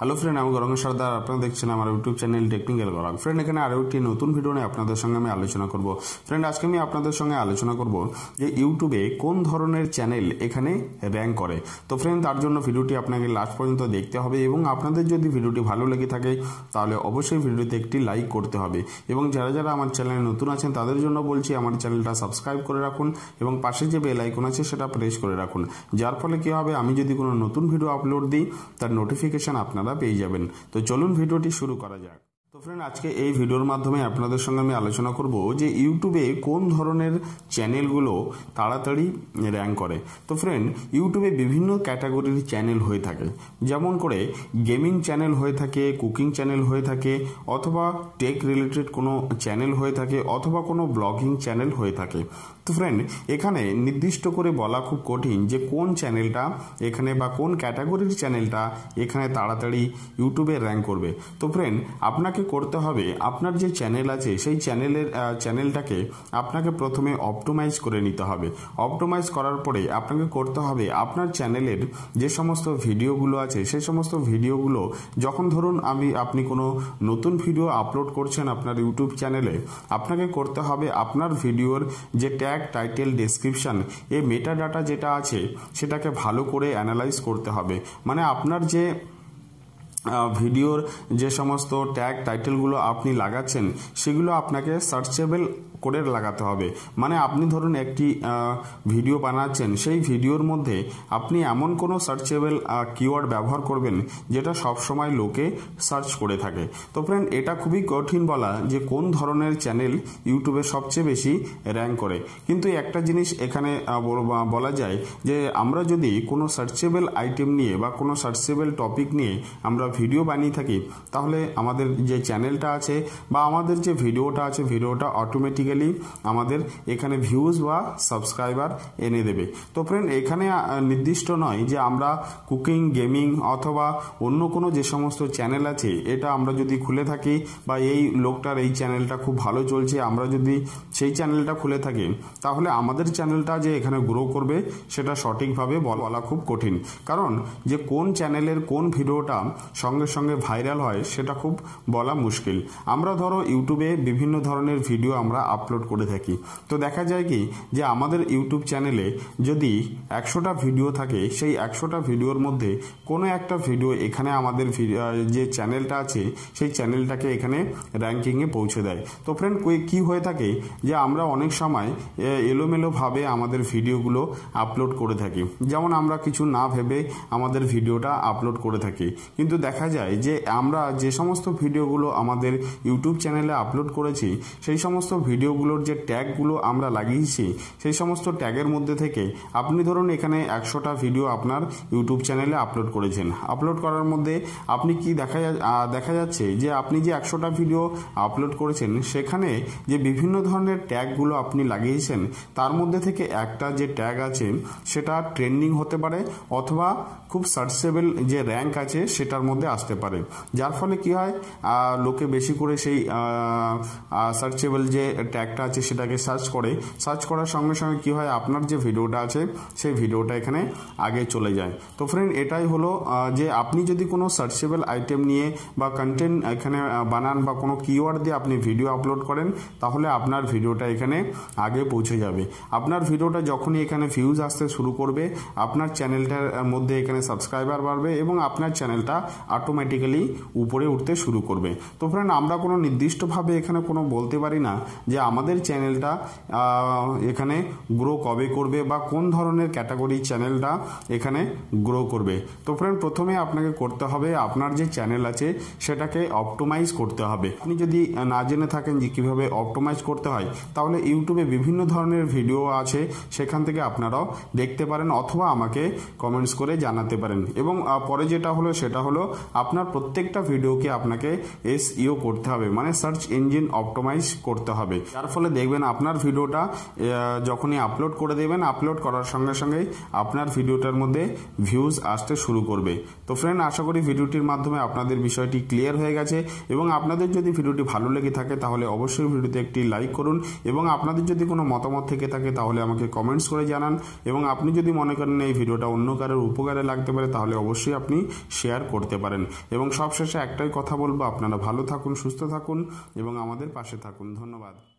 hello friend আমি গরঙ্গ সর্দার আপনারা দেখছেন আমার YouTube channel technical Gurung friend এখানে আরও একটি নতুন ভিডিও নিয়ে আপনাদের সঙ্গে আমি আলোচনা করব ফ্রেন্ড আজকে আমি আপনাদের সঙ্গে আলোচনা করব যে ইউটিউবে কোন ধরনের চ্যানেল এখানে র্যাঙ্ক করে তো ফ্রেন্ড তার জন্য ভিডিওটি আপনাকে লাস্ট পর্যন্ত দেখতে হবে এবং আপনাদের যদি ভিডিওটি ভালো লেগে থাকে তাহলে অবশ্যই ভিডিওতে একটি লাইক করতে হবে এবং যারা যারা আমার চ্যানেলে নতুন আছেন তাদের জন্য বলছি আমার চ্যানেলটা সাবস্ক্রাইব করে রাখুন এবং পাশে যে বেল আইকন আছে সেটা প্রেস করে রাখুন যার ফলে কী হবে আমি যদি কোনো নতুন ভিডিও আপলোড দিই তার নোটিফিকেশান আপনার আপনারা পেয়ে যাবেন তো চলুন ভিডিওটি শুরু করা যাক তো ফ্রেন্ড আজকে এই ভিডিওর মাধ্যমে আপনাদের সঙ্গে আমি আলোচনা করব যে ইউটিউবে কোন ধরনের চ্যানেলগুলো তাড়াতাড়ি র্যাঙ্ক করে তো ফ্রেন্ড ইউটিউবে বিভিন্ন ক্যাটাগরির চ্যানেল হয়ে থাকে যেমন করে গেমিং চ্যানেল হয়ে থাকে কুকিং চ্যানেল হয়ে থাকে অথবা টেক রিলেটেড কোনো চ্যানেল হয়ে থাকে অথবা কোনো ব্লগিং চ্যানেল হয়ে থাকে তো ফ্রেন্ড এখানে নির্দিষ্ট করে বলা খুব কঠিন যে কোন চ্যানেলটা এখানে বা কোন ক্যাটাগরির চ্যানেলটা এখানে তাড়াতাড়ি ইউটিউবে র্যাঙ্ক করবে তো ফ্রেন্ড আপনাকে করতে হবে আপনার যে চ্যানেল আছে সেই চ্যানেলের চ্যানেলটাকে আপনাকে প্রথমে অপটোমাইজ করে নিতে হবে অপটোমাইজ করার পরে আপনাকে করতে হবে আপনার চ্যানেলের যে সমস্ত ভিডিওগুলো আছে সেই সমস্ত ভিডিওগুলো যখন ধরুন আমি আপনি কোনো নতুন ভিডিও আপলোড করছেন আপনার ইউটিউব চ্যানেলে আপনাকে করতে হবে আপনার ভিডিওর যে ট্যাগ টাইটেল ডেসক্রিপশান এ মেটা ডাটা যেটা আছে সেটাকে ভালো করে অ্যানালাইজ করতে হবে মানে আপনার যে ভিডিওর যে সমস্ত ট্যাগ টাইটেলগুলো আপনি লাগাচ্ছেন সেগুলো আপনাকে সার্চেবল করে লাগাতে হবে মানে আপনি ধরুন একটি ভিডিও বানাচ্ছেন সেই ভিডিওর মধ্যে আপনি এমন কোনো সার্চেবল কিওয়ার্ড ব্যবহার করবেন যেটা সবসময় লোকে সার্চ করে থাকে তো ফ্রেন্ড এটা খুবই কঠিন বলা যে কোন ধরনের চ্যানেল ইউটিউবে সবচেয়ে বেশি র্যাঙ্ক করে কিন্তু একটা জিনিস এখানে বলা যায় যে আমরা যদি কোনো সার্চেবল আইটেম নিয়ে বা কোনো সার্চেবল টপিক নিয়ে আমরা ভিডিও বানিয়ে থাকি তাহলে আমাদের যে চ্যানেলটা আছে বা আমাদের যে ভিডিওটা আছে ভিডিওটা অটোমেটিক্যালি আমাদের এখানে ভিউজ বা সাবস্ক্রাইবার এনে দেবে তো ফ্রেন্ড এখানে নির্দিষ্ট নয় যে আমরা কুকিং গেমিং অথবা অন্য কোনো যে সমস্ত চ্যানেল আছে এটা আমরা যদি খুলে থাকি বা এই লোকটার এই চ্যানেলটা খুব ভালো চলছে আমরা যদি সেই চ্যানেলটা খুলে থাকি তাহলে আমাদের চ্যানেলটা যে এখানে গ্রো করবে সেটা সঠিকভাবে বলা খুব কঠিন কারণ যে কোন চ্যানেলের কোন ভিডিওটা সঙ্গে সঙ্গে ভাইরাল হয় সেটা খুব বলা মুশকিল আমরা ধরো ইউটিউবে বিভিন্ন ধরনের ভিডিও আমরা আপলোড করে থাকি তো দেখা যায় কি যে আমাদের ইউটিউব চ্যানেলে যদি একশোটা ভিডিও থাকে সেই একশোটা ভিডিওর মধ্যে কোনো একটা ভিডিও এখানে আমাদের যে চ্যানেলটা আছে সেই চ্যানেলটাকে এখানে র্যাঙ্কিংয়ে পৌঁছে দেয় তো ফ্রেন্ড কী হয়ে থাকে যে আমরা অনেক সময় এলোমেলোভাবে আমাদের ভিডিওগুলো আপলোড করে থাকি যেমন আমরা কিছু না ভেবে আমাদের ভিডিওটা আপলোড করে থাকি কিন্তু দেখ দেখা যায় যে আমরা যে সমস্ত ভিডিওগুলো আমাদের ইউটিউব চ্যানেলে আপলোড করেছি সেই সমস্ত ভিডিওগুলোর যে ট্যাগগুলো আমরা লাগিয়েছি সেই সমস্ত ট্যাগের মধ্যে থেকে আপনি ধরুন এখানে একশোটা ভিডিও আপনার ইউটিউব চ্যানেলে আপলোড করেছেন আপলোড করার মধ্যে আপনি কি দেখা দেখা যাচ্ছে যে আপনি যে একশোটা ভিডিও আপলোড করেছেন সেখানে যে বিভিন্ন ধরনের ট্যাগগুলো আপনি লাগিয়েছেন তার মধ্যে থেকে একটা যে ট্যাগ আছে সেটা ট্রেন্ডিং হতে পারে অথবা খুব সার্চেবল যে র্যাঙ্ক আছে সেটার মধ্যে মধ্যে আসতে পারে যার ফলে কি হয় লোকে বেশি করে সেই সার্চেবল যে ট্যাগটা আছে সেটাকে সার্চ করে সার্চ করার সঙ্গে সঙ্গে কি হয় আপনার যে ভিডিওটা আছে সেই ভিডিওটা এখানে আগে চলে যায় তো ফ্রেন্ড এটাই হলো যে আপনি যদি কোনো সার্চেবল আইটেম নিয়ে বা কন্টেন্ট এখানে বানান বা কোনো কিওয়ার্ড দিয়ে আপনি ভিডিও আপলোড করেন তাহলে আপনার ভিডিওটা এখানে আগে পৌঁছে যাবে আপনার ভিডিওটা যখনই এখানে ভিউজ আসতে শুরু করবে আপনার চ্যানেলটার মধ্যে এখানে সাবস্ক্রাইবার বাড়বে এবং আপনার চ্যানেলটা অটোমেটিক্যালি উপরে উঠতে শুরু করবে তো ফ্রেন্ড আমরা কোনো নির্দিষ্টভাবে এখানে কোনো বলতে পারি না যে আমাদের চ্যানেলটা এখানে গ্রো কবে করবে বা কোন ধরনের ক্যাটাগরি চ্যানেলটা এখানে গ্রো করবে তো ফ্রেন্ড প্রথমে আপনাকে করতে হবে আপনার যে চ্যানেল আছে সেটাকে অপটোমাইজ করতে হবে আপনি যদি না জেনে থাকেন যে কীভাবে অপটোমাইজ করতে হয় তাহলে ইউটিউবে বিভিন্ন ধরনের ভিডিও আছে সেখান থেকে আপনারাও দেখতে পারেন অথবা আমাকে কমেন্টস করে জানাতে পারেন এবং পরে যেটা হলো সেটা হলো আপনার প্রত্যেকটা ভিডিওকে আপনাকে ইও e করতে হবে মানে সার্চ ইঞ্জিন অপটোমাইজ করতে হবে যার ফলে দেখবেন আপনার ভিডিওটা যখনই আপলোড করে দেবেন আপলোড করার সঙ্গে সঙ্গেই আপনার ভিডিওটার মধ্যে ভিউজ আসতে শুরু করবে তো ফ্রেন্ড আশা করি ভিডিওটির মাধ্যমে আপনাদের বিষয়টি ক্লিয়ার হয়ে গেছে এবং আপনাদের যদি ভিডিওটি ভালো লেগে থাকে তাহলে অবশ্যই ভিডিওতে একটি লাইক করুন এবং আপনাদের যদি কোনো মতামত থেকে থাকে তাহলে আমাকে কমেন্টস করে জানান এবং আপনি যদি মনে করেন এই ভিডিওটা অন্য কারোর উপকারে লাগতে পারে তাহলে অবশ্যই আপনি শেয়ার করতে পারেন পারেন এবং সবশেষে একটাই কথা বলবো আপনারা ভালো থাকুন সুস্থ থাকুন এবং আমাদের পাশে থাকুন ধন্যবাদ